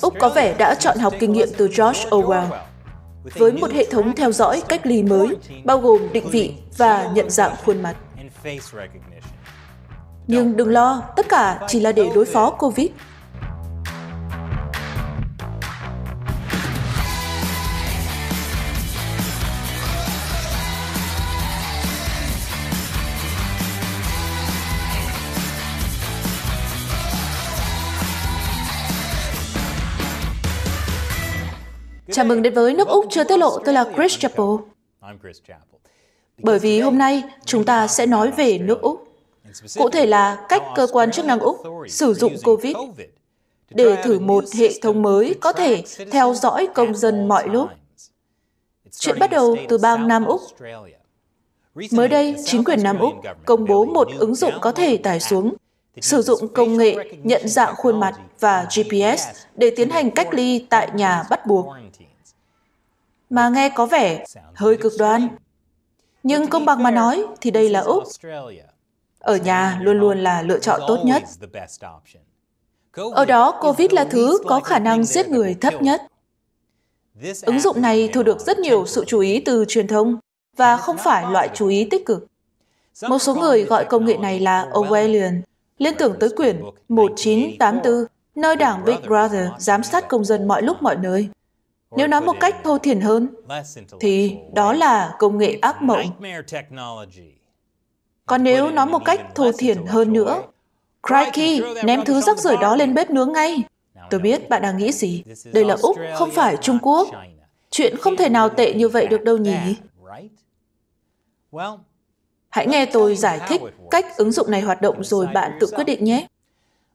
Úc có vẻ đã chọn học kinh nghiệm từ George Orwell. Với một hệ thống theo dõi cách ly mới, bao gồm định vị và nhận dạng khuôn mặt. Nhưng đừng lo, tất cả chỉ là để đối phó COVID. Chào mừng đến với nước Úc chưa tiết lộ, tôi là Chris Chappell. Bởi vì hôm nay chúng ta sẽ nói về nước Úc, cụ thể là cách cơ quan chức năng Úc sử dụng COVID để thử một hệ thống mới có thể theo dõi công dân mọi lúc. Chuyện bắt đầu từ bang Nam Úc. Mới đây, chính quyền Nam Úc công bố một ứng dụng có thể tải xuống sử dụng công nghệ nhận dạng khuôn mặt và GPS để tiến hành cách ly tại nhà bắt buộc. Mà nghe có vẻ hơi cực đoan. Nhưng công bằng mà nói thì đây là Úc. Ở nhà luôn luôn là lựa chọn tốt nhất. Ở đó, COVID là thứ có khả năng giết người thấp nhất. Ứng dụng này thu được rất nhiều sự chú ý từ truyền thông và không phải loại chú ý tích cực. Một số người gọi công nghệ này là Orwellian, liên tưởng tới quyển 1984, nơi đảng Big Brother giám sát công dân mọi lúc mọi nơi. Nếu nói một cách thô thiển hơn, thì đó là công nghệ ác mộng. Còn nếu nói một cách thô thiển hơn nữa, Crikey, ném thứ rác rưởi đó lên bếp nướng ngay. Tôi biết bạn đang nghĩ gì. Đây là Úc, không phải Trung Quốc. Chuyện không thể nào tệ như vậy được đâu nhỉ? Hãy nghe tôi giải thích cách ứng dụng này hoạt động rồi bạn tự quyết định nhé.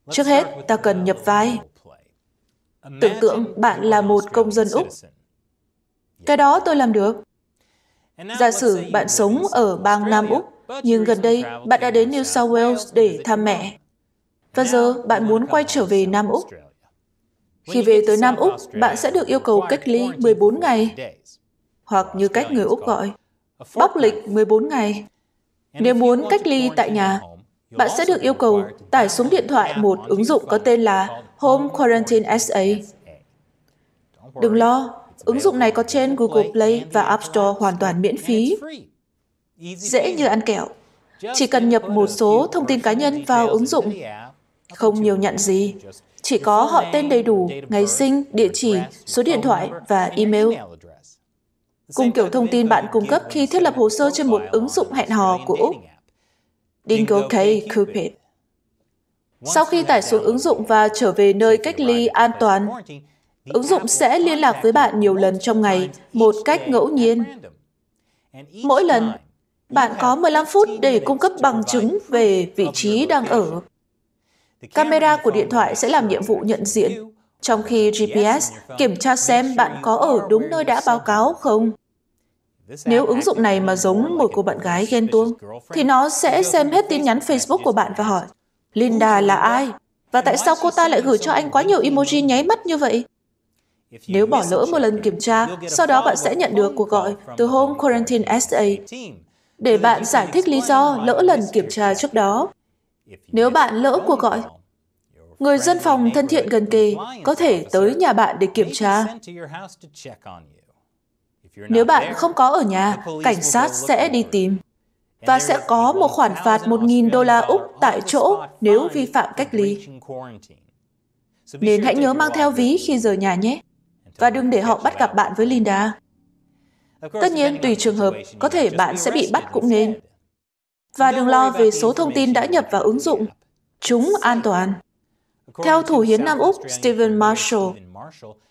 Trước hết, ta cần nhập vai. Tưởng tượng bạn là một công dân Úc. Cái đó tôi làm được. Giả sử bạn sống ở bang Nam Úc, nhưng gần đây bạn đã đến New South Wales để thăm mẹ. Và giờ bạn muốn quay trở về Nam Úc. Khi về tới Nam Úc, bạn sẽ được yêu cầu cách ly 14 ngày, hoặc như cách người Úc gọi, bóc lịch 14 ngày. Nếu muốn cách ly tại nhà, bạn sẽ được yêu cầu tải xuống điện thoại một ứng dụng có tên là Home Quarantine SA. Đừng lo, ứng dụng này có trên Google Play và App Store hoàn toàn miễn phí. Dễ như ăn kẹo. Chỉ cần nhập một số thông tin cá nhân vào ứng dụng. Không nhiều nhận gì, chỉ có họ tên đầy đủ, ngày sinh, địa chỉ, số điện thoại và email cùng kiểu thông tin bạn cung cấp khi thiết lập hồ sơ trên một ứng dụng hẹn hò của Úc. Dingo K. Cupid Sau khi tải xuống ứng dụng và trở về nơi cách ly an toàn, ứng dụng sẽ liên lạc với bạn nhiều lần trong ngày, một cách ngẫu nhiên. Mỗi lần, bạn có 15 phút để cung cấp bằng chứng về vị trí đang ở. Camera của điện thoại sẽ làm nhiệm vụ nhận diện trong khi GPS kiểm tra xem bạn có ở đúng nơi đã báo cáo không. Nếu ứng dụng này mà giống một cô bạn gái ghen tuông, thì nó sẽ xem hết tin nhắn Facebook của bạn và hỏi, Linda là ai? Và tại sao cô ta lại gửi cho anh quá nhiều emoji nháy mắt như vậy? Nếu bỏ lỡ một lần kiểm tra, sau đó bạn sẽ nhận được cuộc gọi từ Home Quarantine SA để bạn giải thích lý do lỡ lần kiểm tra trước đó. Nếu bạn lỡ cuộc gọi, Người dân phòng thân thiện gần kề có thể tới nhà bạn để kiểm tra. Nếu bạn không có ở nhà, cảnh sát sẽ đi tìm và sẽ có một khoản phạt 1.000 đô la Úc tại chỗ nếu vi phạm cách ly. Nên hãy nhớ mang theo ví khi rời nhà nhé, và đừng để họ bắt gặp bạn với Linda. Tất nhiên, tùy trường hợp, có thể bạn sẽ bị bắt cũng nên. Và đừng lo về số thông tin đã nhập vào ứng dụng. Chúng an toàn. Theo Thủ hiến Nam Úc Stephen Marshall,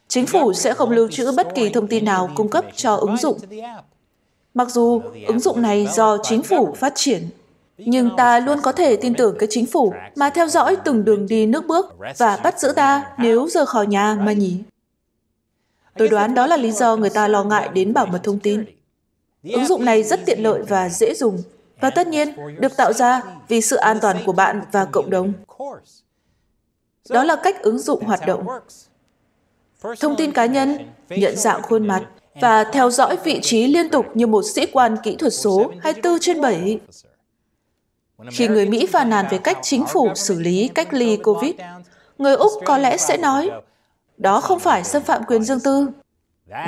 chính phủ sẽ không lưu trữ bất kỳ thông tin nào cung cấp cho ứng dụng. Mặc dù ứng dụng này do chính phủ phát triển, nhưng ta luôn có thể tin tưởng cái chính phủ mà theo dõi từng đường đi nước bước và bắt giữ ta nếu rời khỏi nhà mà nhỉ. Tôi đoán đó là lý do người ta lo ngại đến bảo mật thông tin. Ứng dụng này rất tiện lợi và dễ dùng, và tất nhiên được tạo ra vì sự an toàn của bạn và cộng đồng. Đó là cách ứng dụng hoạt động. Thông tin cá nhân, nhận dạng khuôn mặt và theo dõi vị trí liên tục như một sĩ quan kỹ thuật số 24 trên 7. Khi người Mỹ phàn nàn về cách chính phủ xử lý cách ly COVID, người Úc có lẽ sẽ nói, đó không phải xâm phạm quyền riêng tư.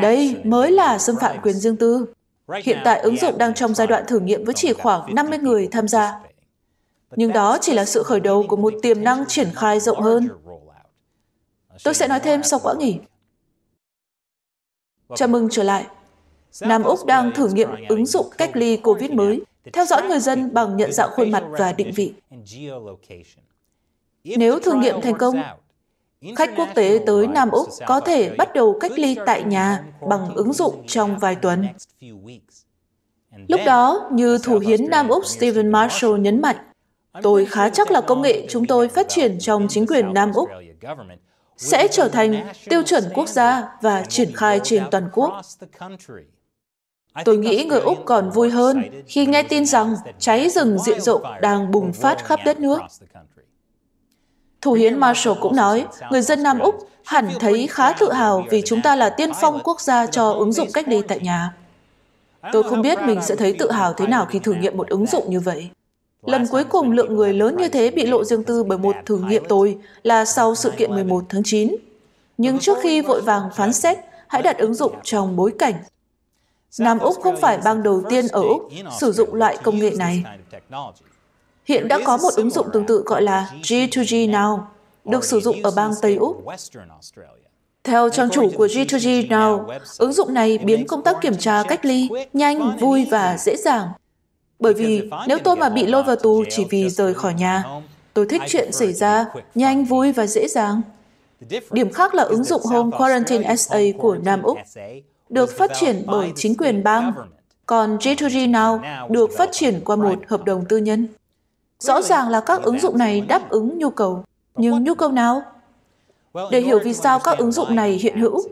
Đây mới là xâm phạm quyền riêng tư. Hiện tại ứng dụng đang trong giai đoạn thử nghiệm với chỉ khoảng 50 người tham gia. Nhưng đó chỉ là sự khởi đầu của một tiềm năng triển khai rộng hơn. Tôi sẽ nói thêm sau quãng nghỉ. Chào mừng trở lại. Nam Úc đang thử nghiệm ứng dụng cách ly COVID mới, theo dõi người dân bằng nhận dạng khuôn mặt và định vị. Nếu thử nghiệm thành công, khách quốc tế tới Nam Úc có thể bắt đầu cách ly tại nhà bằng ứng dụng trong vài tuần. Lúc đó, như Thủ hiến Nam Úc Stephen Marshall nhấn mạnh, Tôi khá chắc là công nghệ chúng tôi phát triển trong chính quyền Nam Úc sẽ trở thành tiêu chuẩn quốc gia và triển khai trên toàn quốc. Tôi nghĩ người Úc còn vui hơn khi nghe tin rằng cháy rừng diện rộng đang bùng phát khắp đất nước. Thủ hiến Marshall cũng nói, người dân Nam Úc hẳn thấy khá tự hào vì chúng ta là tiên phong quốc gia cho ứng dụng cách ly tại nhà. Tôi không biết mình sẽ thấy tự hào thế nào khi thử nghiệm một ứng dụng như vậy. Lần cuối cùng lượng người lớn như thế bị lộ riêng tư bởi một thử nghiệm tồi là sau sự kiện 11 tháng 9. Nhưng trước khi vội vàng phán xét, hãy đặt ứng dụng trong bối cảnh. Nam Úc không phải bang đầu tiên ở Úc sử dụng loại công nghệ này. Hiện đã có một ứng dụng tương tự gọi là G2G Now, được sử dụng ở bang Tây Úc. Theo trang chủ của G2G Now, ứng dụng này biến công tác kiểm tra cách ly nhanh, vui và dễ dàng. Bởi vì nếu tôi mà bị lôi vào tù chỉ vì rời khỏi nhà, tôi thích chuyện xảy ra nhanh, vui và dễ dàng. Điểm khác là ứng dụng Home Quarantine SA của Nam Úc được phát triển bởi chính quyền bang, còn G2G Now được phát triển qua một hợp đồng tư nhân. Rõ ràng là các ứng dụng này đáp ứng nhu cầu, nhưng nhu cầu nào? Để hiểu vì sao các ứng dụng này hiện hữu,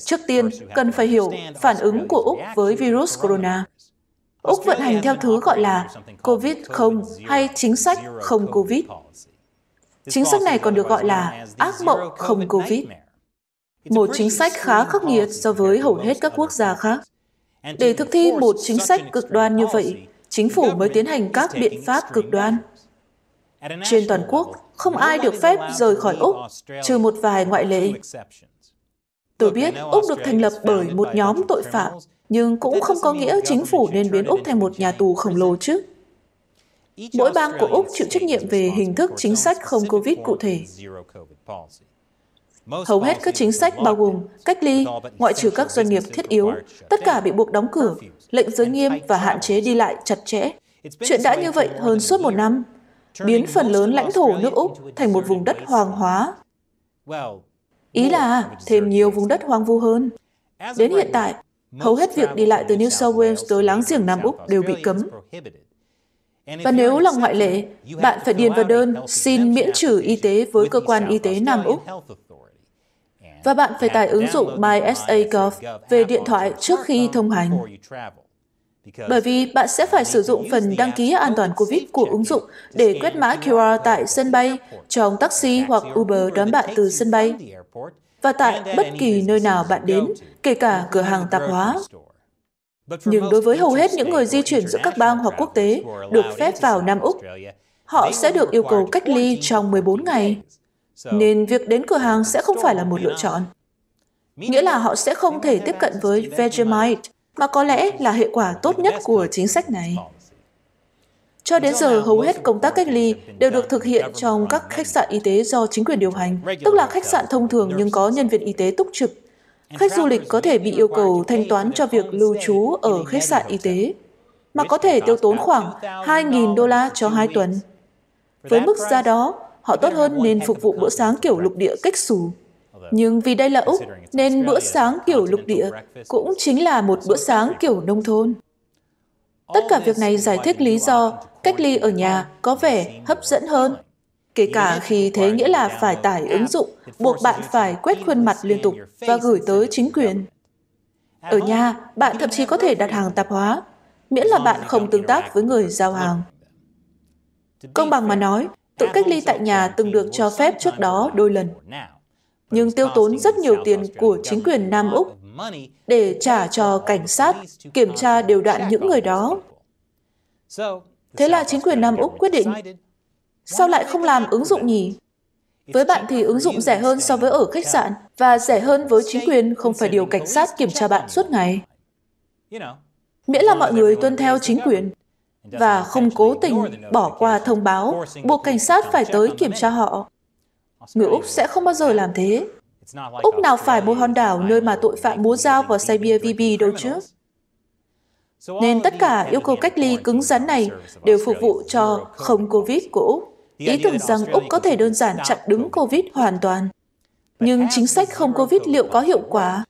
trước tiên cần phải hiểu phản ứng của Úc với virus corona. Úc vận hành theo thứ gọi là COVID không hay chính sách không COVID. Chính sách này còn được gọi là ác mộng không COVID, một chính sách khá khắc nghiệt so với hầu hết các quốc gia khác. Để thực thi một chính sách cực đoan như vậy, chính phủ mới tiến hành các biện pháp cực đoan. Trên toàn quốc, không ai được phép rời khỏi Úc, trừ một vài ngoại lệ. Tôi biết Úc được thành lập bởi một nhóm tội phạm nhưng cũng không có nghĩa chính phủ nên biến Úc thành một nhà tù khổng lồ chứ. Mỗi bang của Úc chịu trách nhiệm về hình thức chính sách không COVID cụ thể. Hầu hết các chính sách bao gồm cách ly, ngoại trừ các doanh nghiệp thiết yếu, tất cả bị buộc đóng cửa, lệnh giới nghiêm và hạn chế đi lại chặt chẽ. Chuyện đã như vậy hơn suốt một năm, biến phần lớn lãnh thổ nước Úc thành một vùng đất hoàng hóa. Ý là thêm nhiều vùng đất hoang vu hơn. Đến hiện tại, Hầu hết việc đi lại từ New South Wales tới láng giềng Nam Úc đều bị cấm. Và nếu là ngoại lệ, bạn phải điền vào đơn xin miễn trừ y tế với cơ quan y tế Nam Úc. Và bạn phải tải ứng dụng MySAGov về điện thoại trước khi thông hành. Bởi vì bạn sẽ phải sử dụng phần đăng ký an toàn COVID của ứng dụng để quét mã QR tại sân bay, trong taxi hoặc Uber đón bạn từ sân bay và tại bất kỳ nơi nào bạn đến, kể cả cửa hàng tạp hóa. Nhưng đối với hầu hết những người di chuyển giữa các bang hoặc quốc tế được phép vào Nam Úc, họ sẽ được yêu cầu cách ly trong 14 ngày, nên việc đến cửa hàng sẽ không phải là một lựa chọn. Nghĩa là họ sẽ không thể tiếp cận với Vegemite, mà có lẽ là hệ quả tốt nhất của chính sách này. Cho đến giờ, hầu hết công tác cách ly đều được thực hiện trong các khách sạn y tế do chính quyền điều hành, tức là khách sạn thông thường nhưng có nhân viên y tế túc trực. Khách du lịch có thể bị yêu cầu thanh toán cho việc lưu trú ở khách sạn y tế, mà có thể tiêu tốn khoảng 2.000 đô la cho hai tuần. Với mức giá đó, họ tốt hơn nên phục vụ bữa sáng kiểu lục địa cách xù. Nhưng vì đây là Úc, nên bữa sáng kiểu lục địa cũng chính là một bữa sáng kiểu nông thôn. Tất cả việc này giải thích lý do cách ly ở nhà có vẻ hấp dẫn hơn, kể cả khi thế nghĩa là phải tải ứng dụng, buộc bạn phải quét khuôn mặt liên tục và gửi tới chính quyền. Ở nhà, bạn thậm chí có thể đặt hàng tạp hóa, miễn là bạn không tương tác với người giao hàng. Công bằng mà nói, tự cách ly tại nhà từng được cho phép trước đó đôi lần, nhưng tiêu tốn rất nhiều tiền của chính quyền Nam Úc để trả cho cảnh sát kiểm tra điều đoạn những người đó. Thế là chính quyền Nam Úc quyết định, sao lại không làm ứng dụng nhỉ? Với bạn thì ứng dụng rẻ hơn so với ở khách sạn và rẻ hơn với chính quyền không phải điều cảnh sát kiểm tra bạn suốt ngày. Miễn là mọi người tuân theo chính quyền và không cố tình bỏ qua thông báo buộc cảnh sát phải tới kiểm tra họ. Người Úc sẽ không bao giờ làm thế. Úc nào phải một hòn đảo nơi mà tội phạm búa dao và say bia VB đâu chứ? Nên tất cả yêu cầu cách ly cứng rắn này đều phục vụ cho không COVID của Úc. Ý tưởng rằng Úc có thể đơn giản chặn đứng COVID hoàn toàn. Nhưng chính sách không COVID liệu có hiệu quả?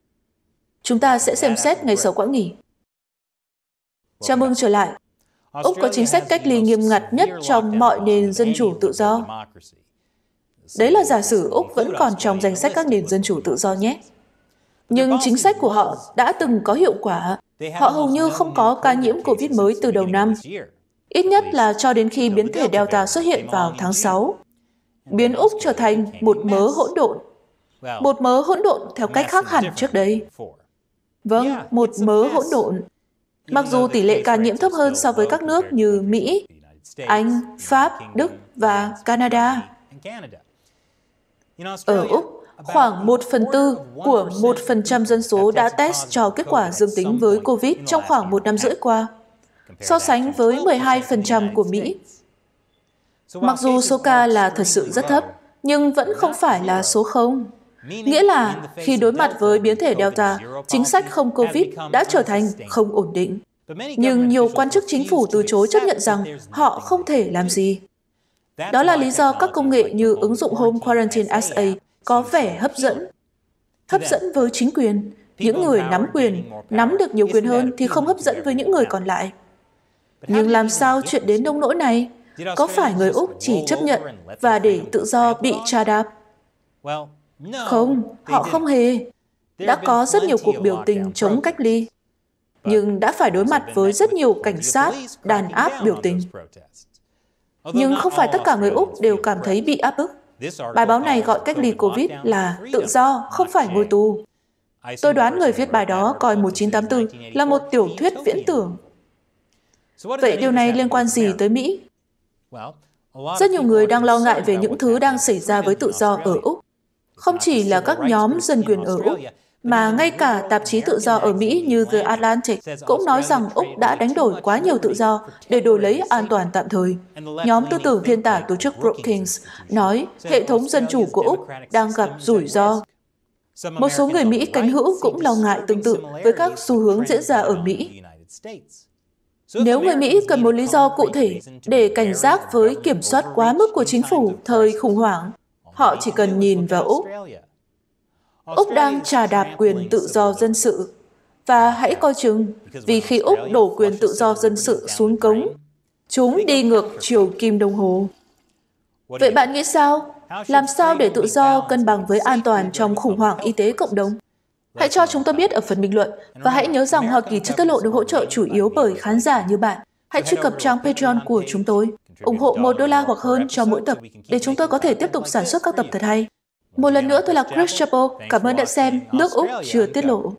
Chúng ta sẽ xem xét ngày sau quãng nghỉ. Chào mừng trở lại. Úc có chính sách cách ly nghiêm ngặt nhất trong mọi nền dân chủ tự do. Đấy là giả sử Úc vẫn còn trong danh sách các nền dân chủ tự do nhé. Nhưng chính sách của họ đã từng có hiệu quả. Họ hầu như không có ca nhiễm COVID mới từ đầu năm. Ít nhất là cho đến khi biến thể Delta xuất hiện vào tháng 6. Biến Úc trở thành một mớ hỗn độn. Một mớ hỗn độn theo cách khác hẳn trước đây. Vâng, một mớ hỗn độn. Mặc dù tỷ lệ ca nhiễm thấp hơn so với các nước như Mỹ, Anh, Pháp, Đức và Canada. Ở Úc, khoảng 1 phần tư của 1% dân số đã test cho kết quả dương tính với COVID trong khoảng một năm rưỡi qua, so sánh với 12% của Mỹ. Mặc dù số ca là thật sự rất thấp, nhưng vẫn không phải là số không. Nghĩa là khi đối mặt với biến thể Delta, chính sách không COVID đã trở thành không ổn định. Nhưng nhiều quan chức chính phủ từ chối chấp nhận rằng họ không thể làm gì. Đó là lý do các công nghệ như ứng dụng Home Quarantine SA có vẻ hấp dẫn. Hấp dẫn với chính quyền, những người nắm quyền, nắm được nhiều quyền hơn thì không hấp dẫn với những người còn lại. Nhưng làm sao chuyện đến nông nỗi này? Có phải người Úc chỉ chấp nhận và để tự do bị tra đạp? Không, họ không hề. Đã có rất nhiều cuộc biểu tình chống cách ly, nhưng đã phải đối mặt với rất nhiều cảnh sát đàn áp biểu tình. Nhưng không phải tất cả người Úc đều cảm thấy bị áp bức. Bài báo này gọi cách ly COVID là tự do, không phải ngồi tù. Tôi đoán người viết bài đó coi 1984 là một tiểu thuyết viễn tưởng. Vậy điều này liên quan gì tới Mỹ? Rất nhiều người đang lo ngại về những thứ đang xảy ra với tự do ở Úc. Không chỉ là các nhóm dân quyền ở Úc, mà ngay cả tạp chí tự do ở Mỹ như The Atlantic cũng nói rằng Úc đã đánh đổi quá nhiều tự do để đổi lấy an toàn tạm thời. Nhóm tư tưởng thiên tả tổ chức Brookings nói hệ thống dân chủ của Úc đang gặp rủi ro. Một số người Mỹ cánh hữu cũng lo ngại tương tự với các xu hướng diễn ra ở Mỹ. Nếu người Mỹ cần một lý do cụ thể để cảnh giác với kiểm soát quá mức của chính phủ thời khủng hoảng, họ chỉ cần nhìn vào Úc. Úc đang trà đạp quyền tự do dân sự. Và hãy coi chừng, vì khi Úc đổ quyền tự do dân sự xuống cống, chúng đi ngược chiều kim đồng hồ. Vậy bạn nghĩ sao? Làm sao để tự do cân bằng với an toàn trong khủng hoảng y tế cộng đồng? Hãy cho chúng tôi biết ở phần bình luận và hãy nhớ rằng Hoa Kỳ chưa tiết lộ được hỗ trợ chủ yếu bởi khán giả như bạn. Hãy truy cập trang Patreon của chúng tôi, ủng hộ một đô la hoặc hơn cho mỗi tập để chúng tôi có thể tiếp tục sản xuất các tập thật hay. Một lần nữa tôi là Chris Chappell Cảm ơn đã xem. Nước Úc chưa tiết lộ.